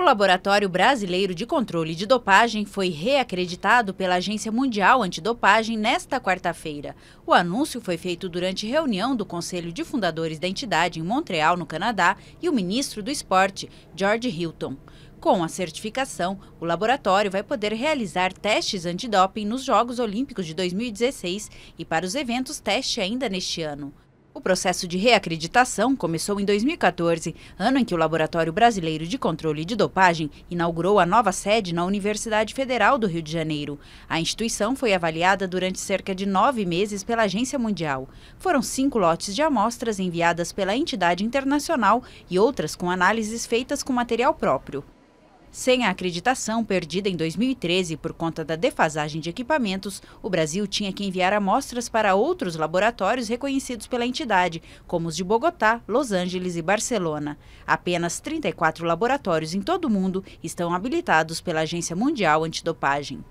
O Laboratório Brasileiro de Controle de Dopagem foi reacreditado pela Agência Mundial Antidopagem nesta quarta-feira. O anúncio foi feito durante reunião do Conselho de Fundadores da entidade em Montreal, no Canadá, e o ministro do Esporte, George Hilton. Com a certificação, o laboratório vai poder realizar testes antidoping nos Jogos Olímpicos de 2016 e para os eventos teste ainda neste ano. O processo de reacreditação começou em 2014, ano em que o Laboratório Brasileiro de Controle de Dopagem inaugurou a nova sede na Universidade Federal do Rio de Janeiro. A instituição foi avaliada durante cerca de nove meses pela Agência Mundial. Foram cinco lotes de amostras enviadas pela entidade internacional e outras com análises feitas com material próprio. Sem a acreditação perdida em 2013 por conta da defasagem de equipamentos, o Brasil tinha que enviar amostras para outros laboratórios reconhecidos pela entidade, como os de Bogotá, Los Angeles e Barcelona. Apenas 34 laboratórios em todo o mundo estão habilitados pela Agência Mundial Antidopagem.